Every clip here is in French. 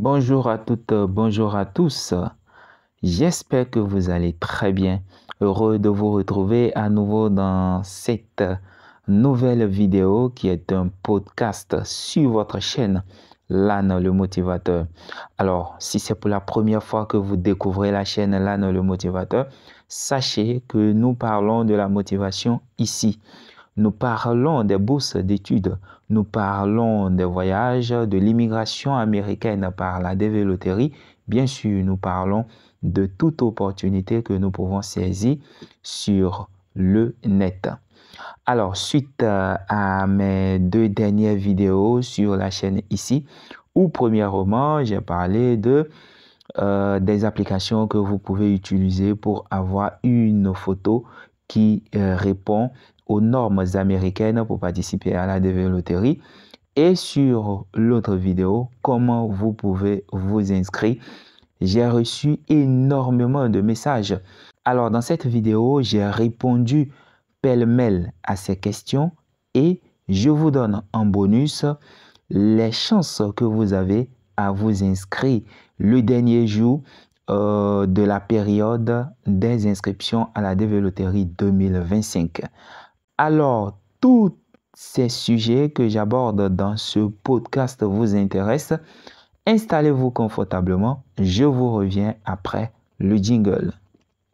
bonjour à toutes, bonjour à tous. J'espère que vous allez très bien. Heureux de vous retrouver à nouveau dans cette nouvelle vidéo qui est un podcast sur votre chaîne L'âne le motivateur. Alors, si c'est pour la première fois que vous découvrez la chaîne L'âne le motivateur, sachez que nous parlons de la motivation ici. Nous parlons des bourses d'études, nous parlons des voyages, de l'immigration américaine par la dévéloterie. Bien sûr, nous parlons de toute opportunité que nous pouvons saisir sur le net. Alors, suite euh, à mes deux dernières vidéos sur la chaîne ici, où premièrement, j'ai parlé de euh, des applications que vous pouvez utiliser pour avoir une photo qui euh, répond aux normes américaines pour participer à la DV Et sur l'autre vidéo, comment vous pouvez vous inscrire. J'ai reçu énormément de messages. Alors dans cette vidéo, j'ai répondu pêle-mêle à ces questions et je vous donne en bonus les chances que vous avez à vous inscrire le dernier jour euh, de la période des inscriptions à la DV 2025. Alors, tous ces sujets que j'aborde dans ce podcast vous intéressent. Installez-vous confortablement. Je vous reviens après le jingle.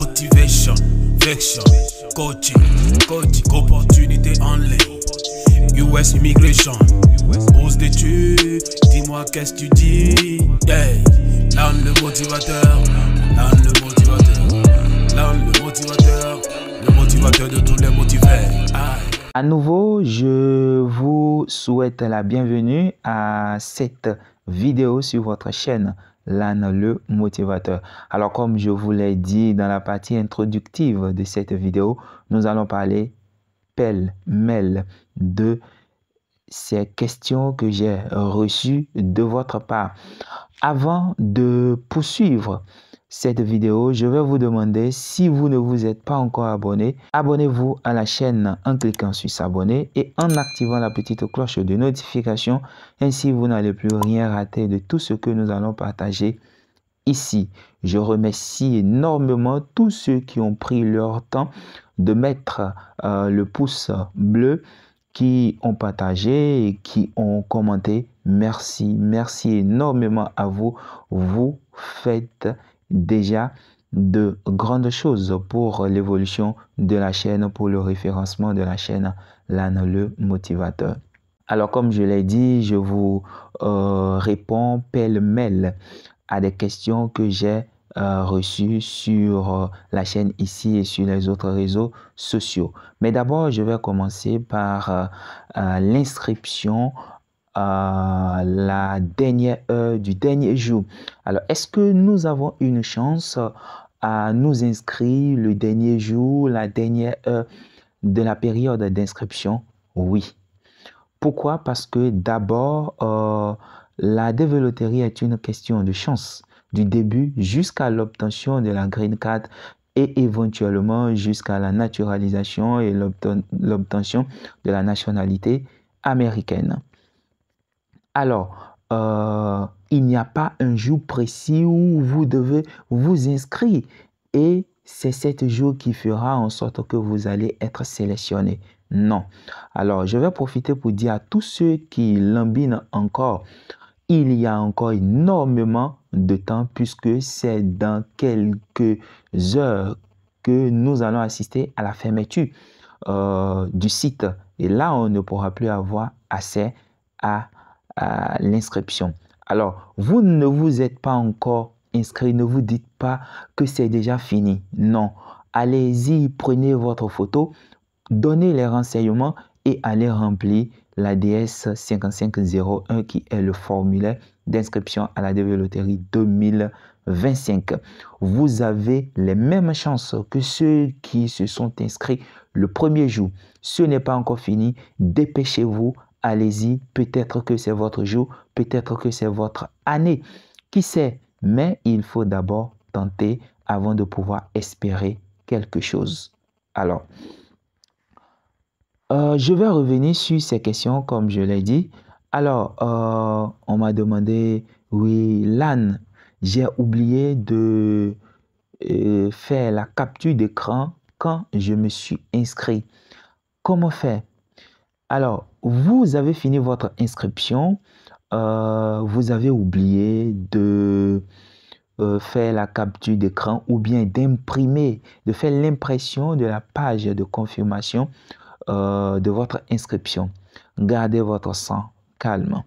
Motivation, flexion, coaching, coaching, opportunité en US immigration, pose d'études, dis-moi qu'est-ce que tu dis. Hey, l'âme le motivateur, l'âme le motivateur, l'âme le motivateur de tous les À nouveau, je vous souhaite la bienvenue à cette vidéo sur votre chaîne l'âne le motivateur. Alors comme je vous l'ai dit dans la partie introductive de cette vidéo, nous allons parler pêle-mêle de ces questions que j'ai reçues de votre part. Avant de poursuivre cette vidéo, je vais vous demander si vous ne vous êtes pas encore abonné, abonnez-vous à la chaîne en cliquant sur s'abonner et en activant la petite cloche de notification. Ainsi, vous n'allez plus rien rater de tout ce que nous allons partager ici. Je remercie énormément tous ceux qui ont pris leur temps de mettre euh, le pouce bleu, qui ont partagé et qui ont commenté. Merci, merci énormément à vous. Vous faites déjà de grandes choses pour l'évolution de la chaîne, pour le référencement de la chaîne LAN, le motivateur. Alors comme je l'ai dit, je vous euh, réponds pêle-mêle à des questions que j'ai euh, reçues sur euh, la chaîne ici et sur les autres réseaux sociaux. Mais d'abord, je vais commencer par l'inscription la dernière heure du dernier jour. Alors, est-ce que nous avons une chance à nous inscrire le dernier jour, la dernière heure de la période d'inscription Oui. Pourquoi Parce que d'abord, euh, la développerie est une question de chance du début jusqu'à l'obtention de la green card et éventuellement jusqu'à la naturalisation et l'obtention de la nationalité américaine. Alors, euh, il n'y a pas un jour précis où vous devez vous inscrire. Et c'est cet jour qui fera en sorte que vous allez être sélectionné. Non. Alors, je vais profiter pour dire à tous ceux qui lambinent encore, il y a encore énormément de temps puisque c'est dans quelques heures que nous allons assister à la fermeture euh, du site. Et là, on ne pourra plus avoir accès à l'inscription. Alors, vous ne vous êtes pas encore inscrit, ne vous dites pas que c'est déjà fini. Non, allez-y, prenez votre photo, donnez les renseignements et allez remplir la DS 5501 qui est le formulaire d'inscription à la dévéloterie 2025. Vous avez les mêmes chances que ceux qui se sont inscrits le premier jour. Ce n'est pas encore fini. Dépêchez-vous, allez-y, peut-être que c'est votre jour, peut-être que c'est votre année, qui sait, mais il faut d'abord tenter avant de pouvoir espérer quelque chose. Alors, euh, je vais revenir sur ces questions comme je l'ai dit. Alors, euh, on m'a demandé, oui, Lan, j'ai oublié de euh, faire la capture d'écran quand je me suis inscrit. Comment faire Alors, vous avez fini votre inscription, euh, vous avez oublié de euh, faire la capture d'écran ou bien d'imprimer, de faire l'impression de la page de confirmation euh, de votre inscription. Gardez votre sang calme.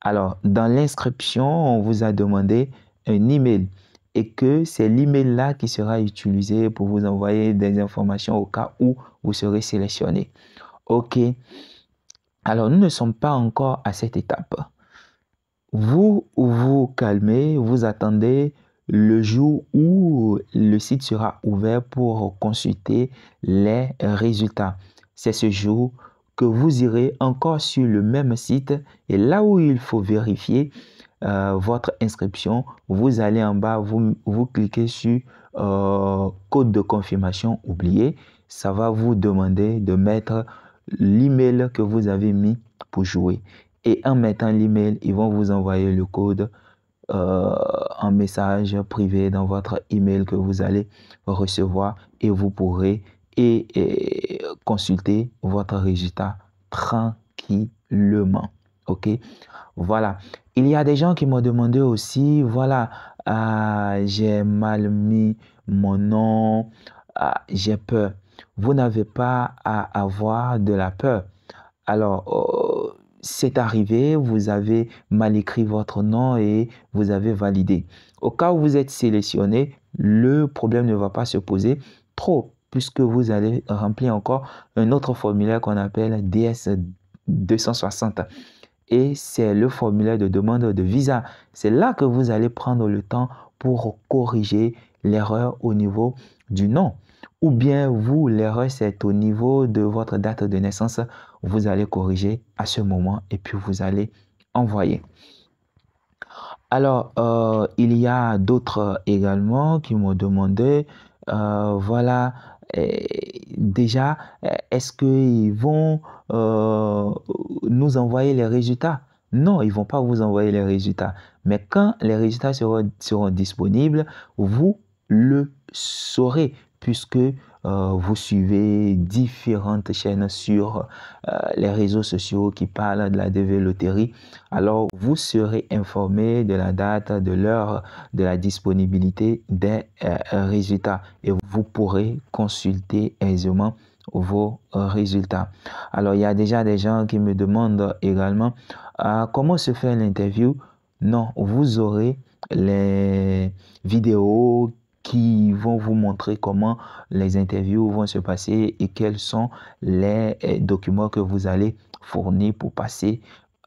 Alors, dans l'inscription, on vous a demandé un email et que c'est l'email-là qui sera utilisé pour vous envoyer des informations au cas où vous serez sélectionné. OK. Alors, nous ne sommes pas encore à cette étape. Vous vous calmez, vous attendez le jour où le site sera ouvert pour consulter les résultats. C'est ce jour que vous irez encore sur le même site et là où il faut vérifier euh, votre inscription, vous allez en bas, vous, vous cliquez sur euh, code de confirmation oublié. Ça va vous demander de mettre l'email que vous avez mis pour jouer. Et en mettant l'email, ils vont vous envoyer le code euh, en message privé dans votre email que vous allez recevoir et vous pourrez et, consulter votre résultat tranquillement. OK Voilà. Il y a des gens qui m'ont demandé aussi, voilà, ah, j'ai mal mis mon nom, ah, j'ai peur vous n'avez pas à avoir de la peur. Alors, oh, c'est arrivé, vous avez mal écrit votre nom et vous avez validé. Au cas où vous êtes sélectionné, le problème ne va pas se poser trop puisque vous allez remplir encore un autre formulaire qu'on appelle DS260. Et c'est le formulaire de demande de visa. C'est là que vous allez prendre le temps pour corriger l'erreur au niveau du nom ou bien vous, l'erreur, c'est au niveau de votre date de naissance, vous allez corriger à ce moment et puis vous allez envoyer. Alors, euh, il y a d'autres euh, également qui m'ont demandé, euh, voilà, déjà, est-ce qu'ils vont nous envoyer les résultats Non, ils ne vont pas vous envoyer les résultats. Mais quand les résultats seront, seront disponibles, vous le saurez puisque euh, vous suivez différentes chaînes sur euh, les réseaux sociaux qui parlent de la DV Loterie. Alors, vous serez informé de la date, de l'heure, de la disponibilité des euh, résultats et vous pourrez consulter aisément vos résultats. Alors, il y a déjà des gens qui me demandent également comment se fait l'interview. Non, vous aurez les vidéos qui vont vous montrer comment les interviews vont se passer et quels sont les euh, documents que vous allez fournir pour passer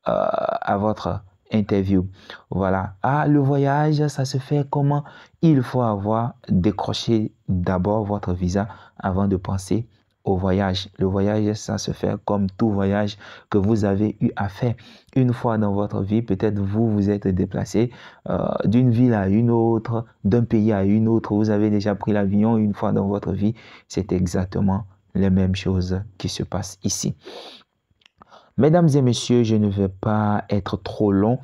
euh, à votre interview. Voilà. Ah, le voyage, ça se fait comment Il faut avoir décroché d'abord votre visa avant de penser voyage. Le voyage, ça se fait comme tout voyage que vous avez eu à faire une fois dans votre vie. Peut-être vous vous êtes déplacé euh, d'une ville à une autre, d'un pays à une autre. Vous avez déjà pris l'avion une fois dans votre vie. C'est exactement les mêmes choses qui se passent ici. Mesdames et messieurs, je ne vais pas être trop long.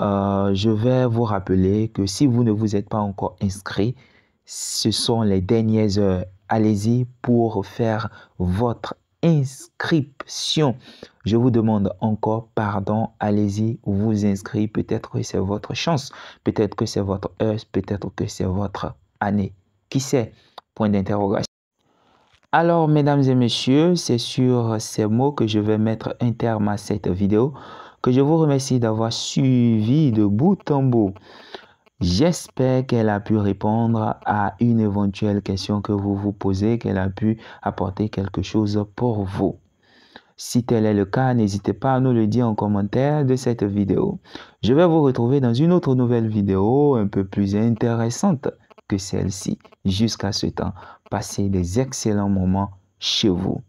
Euh, je vais vous rappeler que si vous ne vous êtes pas encore inscrit, ce sont les dernières heures allez-y pour faire votre inscription. Je vous demande encore pardon, allez-y, vous inscrivez. Peut-être que c'est votre chance, peut-être que c'est votre heure, peut-être que c'est votre année. Qui sait Point d'interrogation. Alors, mesdames et messieurs, c'est sur ces mots que je vais mettre un terme à cette vidéo, que je vous remercie d'avoir suivi de bout en bout. J'espère qu'elle a pu répondre à une éventuelle question que vous vous posez, qu'elle a pu apporter quelque chose pour vous. Si tel est le cas, n'hésitez pas à nous le dire en commentaire de cette vidéo. Je vais vous retrouver dans une autre nouvelle vidéo un peu plus intéressante que celle-ci. Jusqu'à ce temps, passez des excellents moments chez vous.